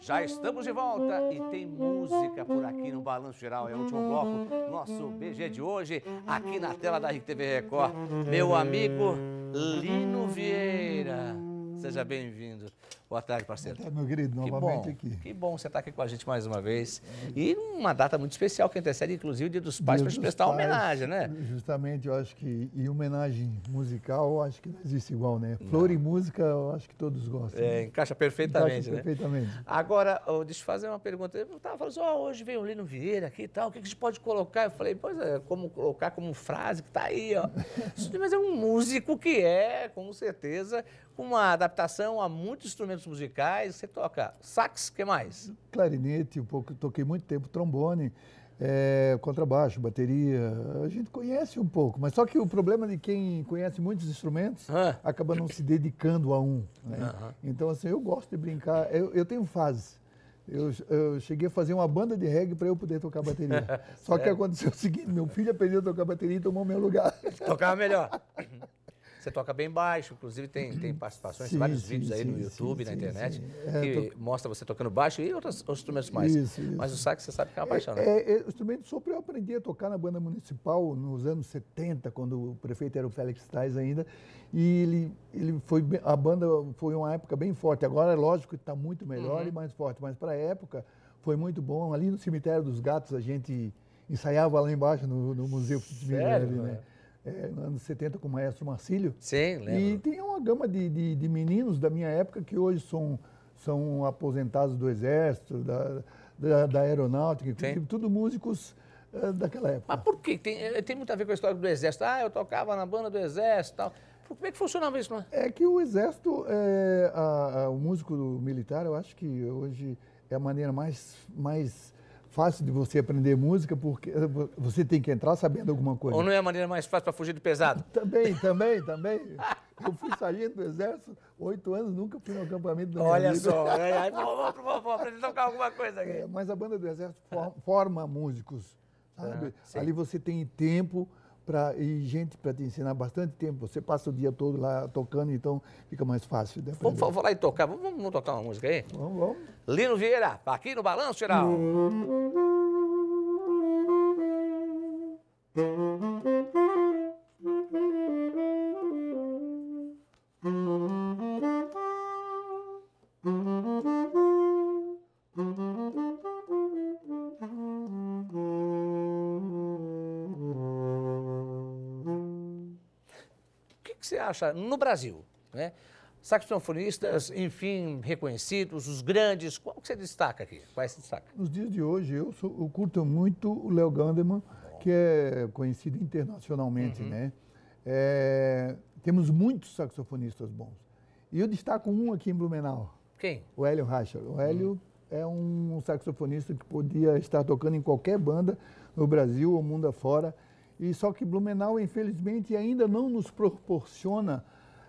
Já estamos de volta e tem música por aqui no Balanço Geral. É o último bloco, nosso BG de hoje, aqui na tela da RTV Record. Meu amigo Lino Vieira, seja bem-vindo. Boa tarde, parceiro. Boa tarde, meu querido, novamente que bom, aqui. Que bom você estar tá aqui com a gente mais uma vez. E uma data muito especial que antecede, inclusive, o Dia dos Pais, para te prestar pais, homenagem, né? Justamente, eu acho que. E homenagem musical, eu acho que não existe igual, né? Flor e música, eu acho que todos gostam. É, encaixa perfeitamente, encaixa né? Perfeitamente. Agora, deixa eu fazer uma pergunta. Eu estava falando assim, oh, hoje vem o Lino Vieira aqui e tal, o que a gente pode colocar? Eu falei, pois é, como colocar como frase que está aí, ó. Mas é um músico que é, com certeza, com uma adaptação a muitos instrumentos instrumentos musicais, você toca sax, que mais? Clarinete, um pouco, toquei muito tempo trombone, é, contrabaixo, bateria. A gente conhece um pouco, mas só que o problema de quem conhece muitos instrumentos ah. acaba não se dedicando a um. Né? Então, assim, eu gosto de brincar, eu, eu tenho fases. Eu, eu, cheguei a fazer uma banda de reggae para eu poder tocar bateria. Só que aconteceu o seguinte: meu filho aprendeu a tocar bateria e tomou meu lugar. Tocava melhor. Você toca bem baixo, inclusive tem, tem uhum. participações, sim, vários sim, vídeos aí sim, no YouTube, na internet, é, que tô... mostra você tocando baixo e outros, outros instrumentos mais. Isso, isso. Mas o sax você sabe que é uma é, paixão, né? É, é, instrumento só eu aprendi a tocar na banda municipal nos anos 70, quando o prefeito era o Félix Tais ainda, e ele, ele foi, a banda foi uma época bem forte. Agora, é lógico que está muito melhor uhum. e mais forte, mas para a época foi muito bom. Ali no Cemitério dos Gatos a gente ensaiava lá embaixo no, no Museu Sério, Mineiro, né? é, nos anos 70 com o maestro Marcílio. Sim, lembro. E tem uma gama de, de, de, meninos da minha época que hoje são, são aposentados do Exército, da, da, da Aeronáutica, inclusive, tudo músicos é, daquela época. Mas por que? Tem, eh, tem muito a ver com a história do Exército. Ah, eu tocava na banda do Exército e tal. Como é que funcionava isso? é? é que o Exército, é, a, a, o músico militar, eu acho que hoje é a maneira mais, mais fácil de você aprender música porque você tem que entrar sabendo alguma coisa. Ou não é a maneira mais fácil para fugir do pesado? também, também, também. Eu fui saindo do exército, oito anos, nunca fui no acampamento da Olha vida. só, é, aí, vou, vou, vou, aprender a tocar alguma coisa aqui. É, mas a banda do exército forma, forma músicos, sabe? Ah, Ali você tem tempo e gente para te ensinar bastante tempo. Você passa o dia todo lá tocando, então fica mais fácil. De vamos falar e tocar. Vamos, vamos, tocar uma música aí? Vamos, vamos. Lino Vieira, tá aqui no Balanço Geral. Música que você acha no Brasil, né? Saxofonistas, enfim, reconhecidos, os grandes, qual que você destaca aqui? Quais é se destaca? Nos dias de hoje, eu, sou, eu curto muito o Léo Gandeman, que é conhecido internacionalmente, uhum. né? É, temos muitos saxofonistas bons. E eu destaco um aqui em Blumenau. Quem? O Hélio Racher. O Hélio uhum. é um saxofonista que podia estar tocando em qualquer banda no Brasil ou mundo afora. fora e só que Blumenau, infelizmente, ainda não nos proporciona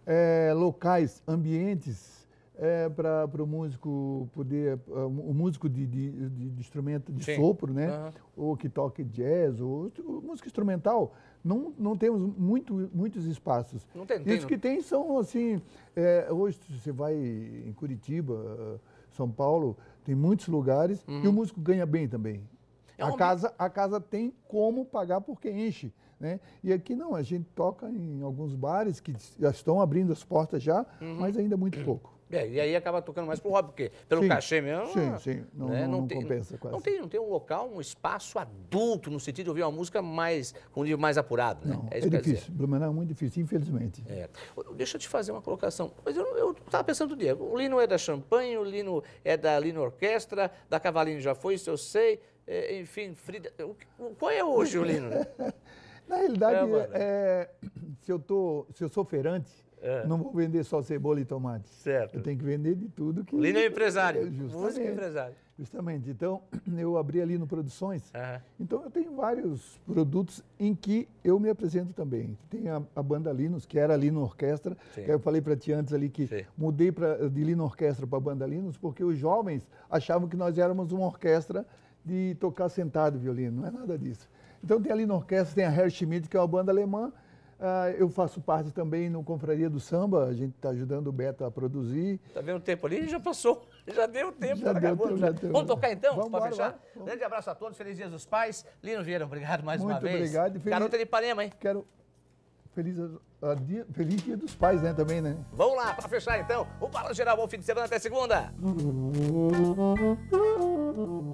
é, locais, ambientes é, eh, para eh, o músico poder, o músico de, de, de instrumento de Sim. sopro, né? Uhum. Ou que toque jazz, ou, ou música instrumental, não, não temos muito, muitos espaços. Não tem, não Isso tem, que não. tem são assim, é, hoje você vai em Curitiba, São Paulo, tem muitos lugares uhum. e o uhum. músico ganha bem também. É a, casa, a casa tem como pagar porque enche. Né? E aqui não, a gente toca em alguns bares que já estão abrindo as portas já, uhum. mas ainda é muito pouco. É, e aí acaba tocando mais pro hobby, porque pelo sim, cachê mesmo. Sim, ah, sim. Não, né? não, não, não tem, compensa quase. Não tem, não tem um local, um espaço adulto, no sentido de ouvir uma música mais, com um nível mais apurado, né? Não, é, é difícil. Blumenau é muito difícil, infelizmente. É. Deixa eu te fazer uma colocação. Mas eu estava pensando, Diego, o Lino é da Champagne o Lino é da Lino Orquestra, da Cavalinho já foi, isso eu sei. É, enfim, Frida. Qual é hoje o Lino? Na realidade, é, é, se, eu tô, se eu sou feirante, é. Não vou vender só cebola e tomate. Certo. Eu tenho que vender de tudo que. Lino é empresário. É, justamente. Música é empresário. Justamente. Então, eu abri ali no Produções. Uhum. Então, eu tenho vários produtos em que eu me apresento também. Tem a, a banda Linus, que era ali no Orquestra. Sim. Que eu falei para ti antes ali que Sim. mudei pra, de Lino Orquestra para banda Linus, porque os jovens achavam que nós éramos uma orquestra de tocar sentado violino. Não é nada disso. Então, tem ali na orquestra, tem a Herr Schmidt, que é uma banda alemã Uh, eu faço parte também no Confraria do Samba, a gente está ajudando o Beto a produzir. Está vendo o tempo ali? Já passou, já deu tempo. Já deu tempo, já deu. Vamos tocar então, para fechar? Vamos. Grande abraço a todos, feliz dia dos pais. Lino Vieira, obrigado mais Muito uma vez. Muito obrigado. Feliz... Garota de Ipanema, hein? Quero... Feliz, ah, dia... feliz dia dos pais, né, também, né? Vamos lá, para fechar então. O Balanço Geral, bom fim de semana, até segunda.